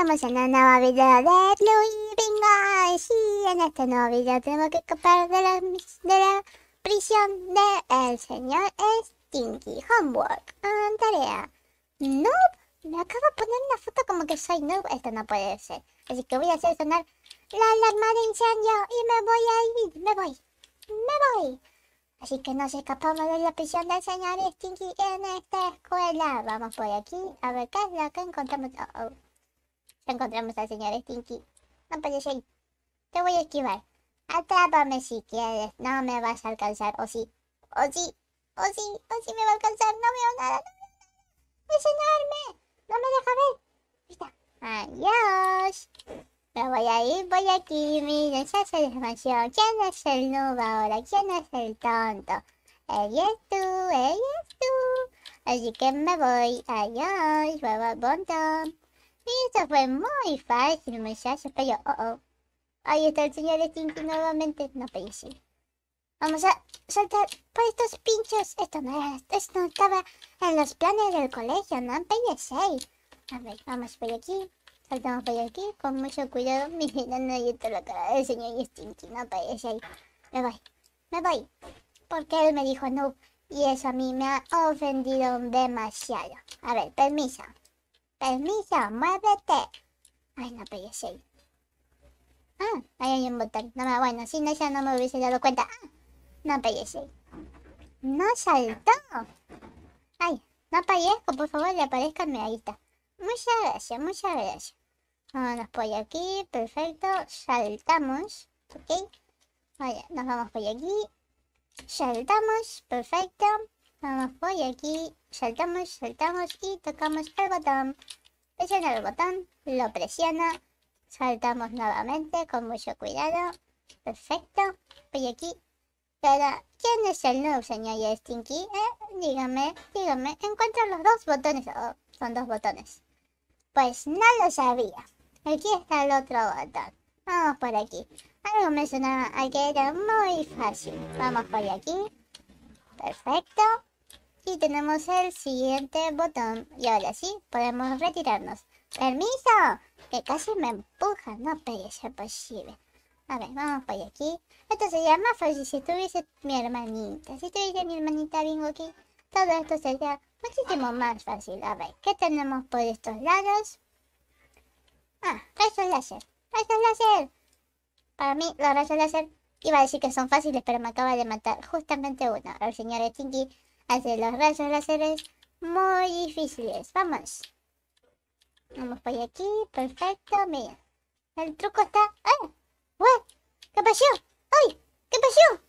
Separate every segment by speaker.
Speaker 1: estamos en un nuevo video de Bingo y Sí, en este nuevo video tenemos que escapar de la, de la prisión del señor Stinky. Homework, ah, tarea. No, me acabo de poner una foto como que soy noob. Esto no puede ser. Así que voy a hacer sonar la alarma de incendio y me voy a ir. Me voy. Me voy. Así que nos escapamos de la prisión del señor Stinky en esta escuela. Vamos por aquí a ver qué es lo que encontramos. Encontramos al señor Stinky. No puedes ir Te voy a esquivar. Atrápame si quieres. No me vas a alcanzar. O sí. O sí. O sí. O sí me va a alcanzar. No veo nada. Es enorme. No me deja ver. Está. Adiós. Me voy a ir voy aquí. Miren, ya se ¿Quién es el nuevo ahora? ¿Quién es el tonto? Ella es tú. Ella es tú. Así que me voy. Adiós. montón esto fue muy fácil, muchachos, pero oh oh. Ahí está el señor Stinky nuevamente. No pensé. Vamos a saltar por estos pinchos. Esto no, esto estaba en los planes del colegio, no pensé. A ver, vamos por aquí. Saltamos por aquí con mucho cuidado. Mirando ahí está la cara del señor Stinky. No pensé. Me voy. Me voy. Porque él me dijo no. Y eso a mí me ha ofendido demasiado. A ver, permiso. Permiso, muévete. Ay, no, pero ahí. Ah, ahí hay un botón. No bueno, si no, ya no me hubiese dado cuenta. Ah, no pegué No saltó. Ay, no aparezco, por favor, aparezcanme. Ahí está. Muchas gracias, muchas gracias. Vámonos por aquí, perfecto. Saltamos, ok. Vale, nos vamos por aquí. Saltamos, perfecto. Vamos por aquí, saltamos, saltamos y tocamos el botón. Presiona el botón, lo presiona, saltamos nuevamente con mucho cuidado. Perfecto, voy aquí. Pero, ¿quién es el nuevo señor Stinky? Eh, dígame, dígame, encuentro los dos botones. Oh, son dos botones. Pues no lo sabía. Aquí está el otro botón. Vamos por aquí. Algo me sonaba a que era muy fácil. Vamos por aquí. Perfecto y tenemos el siguiente botón. Y ahora sí, podemos retirarnos. ¡Permiso! Que casi me empuja. No puede ser posible. A ver, vamos por aquí. Esto sería más fácil si tuviese mi hermanita. Si tuviese mi hermanita bingo aquí, todo esto sería muchísimo más fácil. A ver, ¿qué tenemos por estos lados? Ah, rayos láser. ¡Rayos láser! Para mí, los rayos láser iba a decir que son fáciles, pero me acaba de matar justamente uno. El señor Stinky hacer los rayos láseres muy difíciles. Vamos. Vamos por aquí. Perfecto. Mira. El truco está... ¡Ay! ¿Qué pasó? ¡Ay! ¿Qué pasó?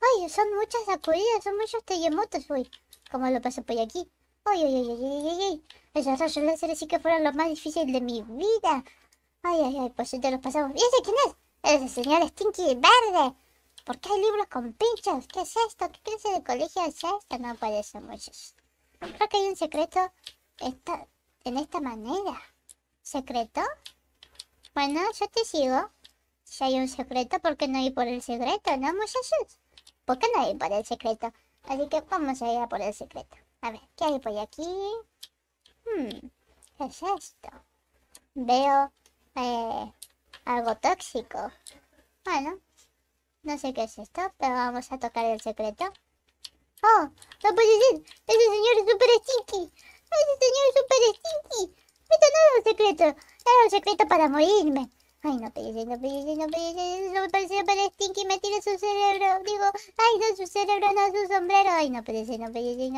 Speaker 1: ¡Ay! Son muchas sacudidas, son muchos terremotos. Uy, cómo lo paso por aquí. ¡Ay, ay, ay, ay, ay, ay! Esos rayos láseres sí que fueron los más difíciles de mi vida. ¡Ay, ay, ay! Pues ya los pasamos. ¿Y ese quién es? Es el señor Stinky Verde. ¿Por qué hay libros con pinchos? ¿Qué es esto? ¿Qué clase de colegio es esto? No puede ser, muchachos. Creo que hay un secreto en esta manera. ¿Secreto? Bueno, yo te sigo. Si hay un secreto, ¿por qué no ir por el secreto, no, muchachos? ¿Por qué no ir por el secreto? Así que vamos a ir a por el secreto. A ver, ¿qué hay por aquí? Hmm, ¿qué es esto? Veo eh, algo tóxico. Bueno, no sé qué es esto, pero vamos a tocar el secreto. ¡Oh! ¡No puede ser! ¡Ese señor es súper stinky! ¡Ese señor es súper stinky! Esto no era un secreto. Era un secreto para morirme. Ay, no pellece, no pellece, no pellece. No ¡Es parece súper stinky. Me tira su cerebro. Digo, ay, no su cerebro, no su sombrero. Ay, no pellece, no no pellece,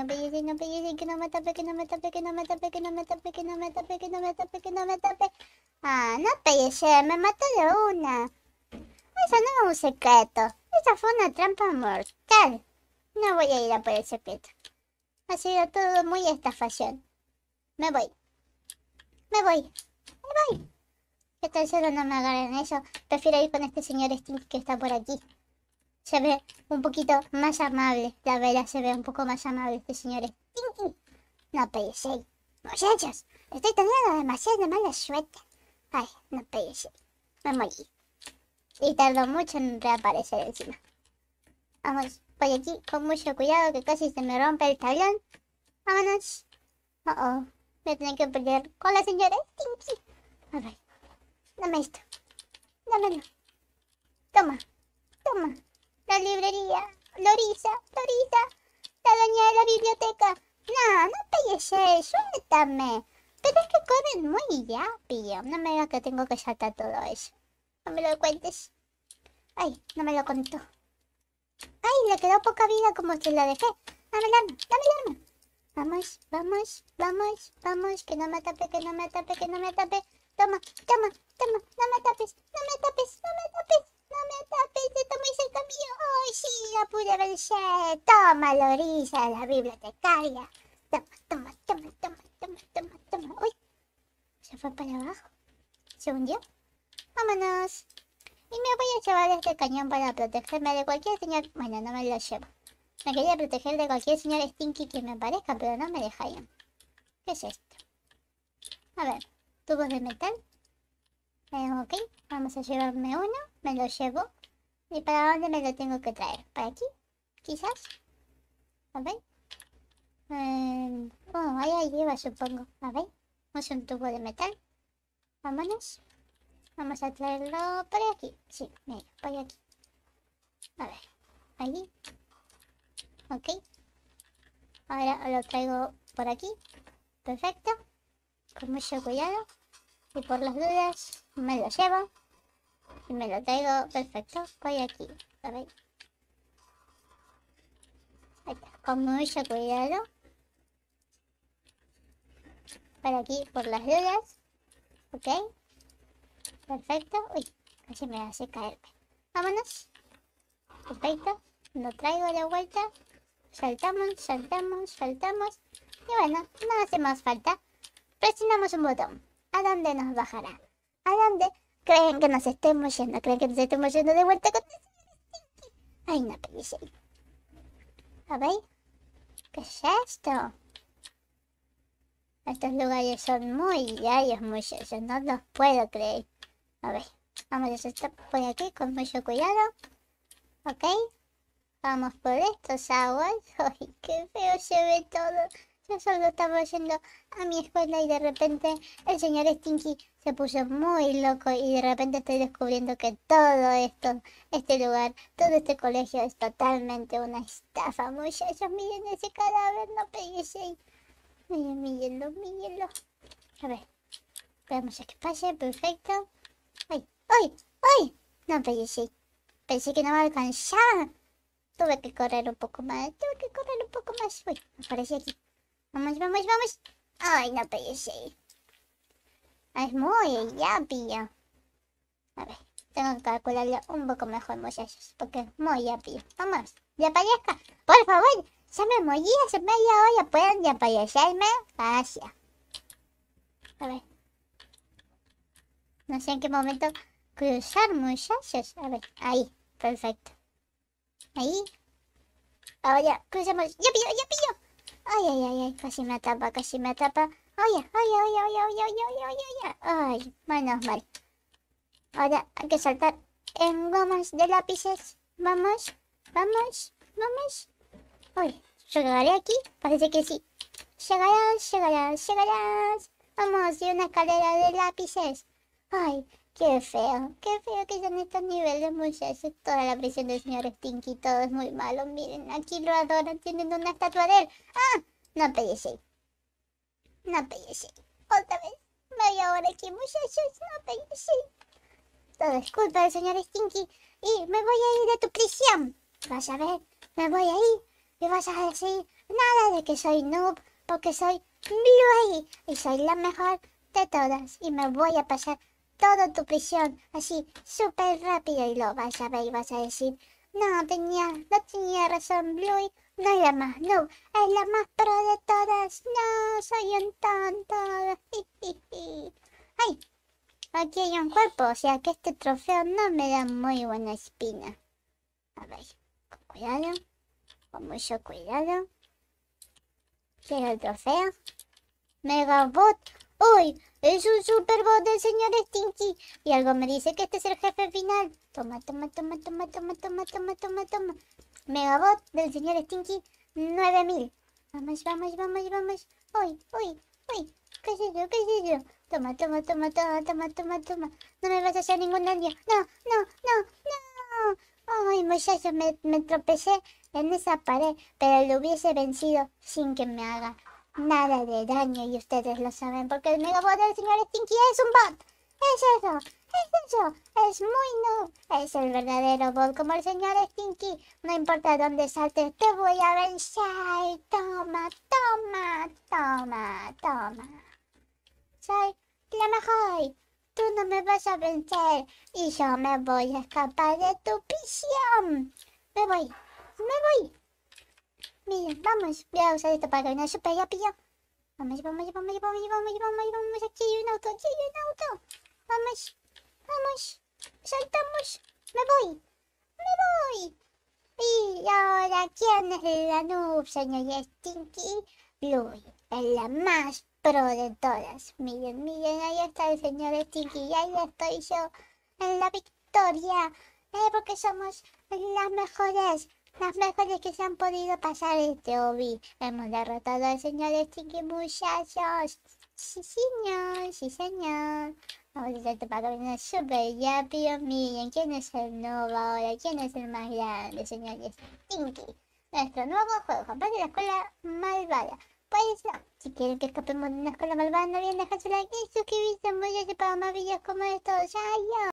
Speaker 1: no Que no me tape, que no me tape, que no me tape, que no me tape, que no me tape, que no me tape, que no me tape. Ah, no pellece. Me mató de una secreto. Esta fue una trampa mortal. No voy a ir a por el secreto. Ha sido todo muy estafación. Me voy. Me voy. Me voy. Que tal solo no me agarren eso. Prefiero ir con este señor Steve que está por aquí. Se ve un poquito más amable. La vela se ve un poco más amable este señor Stinky. No peguéis. Muchachos, estoy teniendo demasiada mala suerte. Ay, no pese. Me morí. Y tardó mucho en reaparecer encima. Vamos, voy aquí con mucho cuidado que casi se me rompe el tablón. Vámonos. Oh, uh oh. Voy a que pelear con la señora este A ver. Dame esto. Dámelo. Toma. Toma. La librería. Lorisa. Lorisa. La doña de la biblioteca. No, no te eso. Suéltame. Pero es que corren muy ya rápido. No me digas que tengo que saltar todo eso. No me lo cuentes. Ay, no me lo contó. Ay, le quedó poca vida como si la dejé. Dame el arma, dame el arma. Vamos, vamos, vamos, vamos. Que no me atape, que no me atape, que no me atape. Toma, toma, toma. No me tapes, no me tapes, no me tapes. No me tapes, no muy el camino. Ay, sí, la pude vencer. Toma, Lorisa, la bibliotecaria. Toma, toma, toma, toma, toma, toma, toma. Uy, se fue para abajo. Se hundió. Vámonos. Y me voy a llevar este cañón para protegerme de cualquier señor... Bueno, no me lo llevo. Me quería proteger de cualquier señor Stinky que me parezca, pero no me dejaron. ¿Qué es esto? A ver, tubos de metal. Eh, ok, vamos a llevarme uno. Me lo llevo. ¿Y para dónde me lo tengo que traer? ¿Para aquí? Quizás. A ver. Em, oh, ahí lleva, supongo. A ver. Vamos un tubo de metal. Vámonos. Vamos a traerlo por aquí. Sí, mira, por aquí. A ver, allí. Ok. Ahora lo traigo por aquí. Perfecto. Con mucho cuidado. Y por las dudas me lo llevo. Y me lo traigo perfecto por aquí. A ver. Ahí está. Con mucho cuidado. Por aquí, por las dudas. Ok. Perfecto. Uy, casi me hace caerme. Vámonos. Perfecto. Lo traigo de vuelta. Saltamos, saltamos, saltamos. Y bueno, no hace más falta. Presionamos un botón. ¿A dónde nos bajará? ¿A dónde creen que nos estemos yendo? ¿Creen que nos estemos yendo de vuelta con Ay, no, que ¿A ver? ¿Qué es esto? Estos lugares son muy muy muchachos. No los puedo creer. A ver, vamos a esto. por aquí con mucho cuidado. Ok, vamos por estos aguas. ¡Ay, qué feo se ve todo! Yo solo estaba yendo a mi escuela y de repente el señor Stinky se puso muy loco y de repente estoy descubriendo que todo esto, este lugar, todo este colegio es totalmente una estafa. Muchachos, miren ese cadáver, no peguéis Miren, mírenlo, mírenlo. A ver, Veamos a que pase, perfecto. ¡Ay! ¡Uy! No, pues sí. pensé que no a alcanzar. Tuve que correr un poco más, tuve que correr un poco más. Uy, aparecí aquí. Vamos, vamos, vamos. Ay, no pues sí! Ah, es muy ya pillo. A ver, tengo que calcularlo un poco mejor, muchachos, porque es muy ya Vamos, ya aparezca. Por favor, ya me morí hace media hora. Pueden ya aparecerme. Gracias. A ver. No sé en qué momento cruzar, muchachos. A ver, ahí, perfecto. Ahí. Ahora, cruzamos. ¡Ya pillo, ya pillo! Ay, ay, ay, casi me atrapa, casi me atrapa. ¡Ay, Oye, oye, oye, oye, oye, oye, oye, ay! Ay, menos mal. Ahora hay que saltar en gomas de lápices. Vamos, vamos, vamos. ¡Ay! ¿llegaré aquí? Parece que sí. Llegarás, llegarás, llegarás. Vamos, y una escalera de lápices. Ay, Qué feo, qué feo que sean estos niveles, muchachos. Toda la prisión del señor Stinky, todo es muy malo. Miren, aquí lo adoran, tienen una estatua de él. ¡Ah! No pellece. No pellece. Otra vez. voy ahora aquí, muchachos. No pellece. Todo es culpa del señor Stinky. Y me voy a ir de tu prisión. Vas a ver, me voy a ir. Y vas a decir nada de que soy noob, porque soy ahí. Y soy la mejor de todas. Y me voy a pasar toda tu prisión, así, súper rápido, y lo vas a ver y vas a decir, no tenía, no tenía razón, Bluey, no es la más no es la más pro de todas, no, soy un tonto, ay, aquí hay un cuerpo, o sea que este trofeo no me da muy buena espina, a ver, con cuidado, con mucho cuidado, es el trofeo, Megabot, uy, es un superbot del señor Stinky. Y algo me dice que este es el jefe final. Toma, toma, toma, toma, toma, toma, toma, toma, toma. Megabot del señor Stinky, 9000. Vamos, vamos, vamos, vamos. Uy, uy, uy. ¿Qué sé yo? ¿Qué sé yo? Toma, toma, toma, toma, toma, toma, toma. No me vas a hacer ningún daño. No, no, no, no. Ay, muchacho, me, me tropecé en esa pared, pero lo hubiese vencido sin que me haga nada de daño y ustedes lo saben porque el megabot del señor Stinky es un bot. Es eso, es eso, es muy no, es el verdadero bot como el señor Stinky. No importa dónde saltes, te voy a vencer. Toma, toma, toma, toma. Soy la mejor. Tú no me vas a vencer y yo me voy a escapar de tu prisión. Me voy, me voy. Miren, vamos. Voy a usar esto para super súper rápido. Vamos, vamos, vamos, vamos, vamos, vamos, vamos. Aquí hay un auto, aquí hay un auto. Vamos, vamos. Saltamos. Me voy. Me voy. Y ahora, ¿quién es la noob, señor Stinky? Blue, es la más pro de todas. Miren, miren, ahí está el señor Stinky y ahí estoy yo en la victoria. Eh, porque somos las mejores las mejores que se han podido pasar este obi. Hemos derrotado al señor Stinky, muchachos. Sí, señor, sí, señor. Vamos a para caminar Super rápido. Miren, ¿quién es el nuevo ahora? ¿Quién es el más grande, señor Stinky? Nuestro nuevo juego, para la escuela malvada. Pues no, si quieren que escapemos de una escuela malvada, no olviden dejar su like y suscribirse, para más videos como estos. ¡Ay,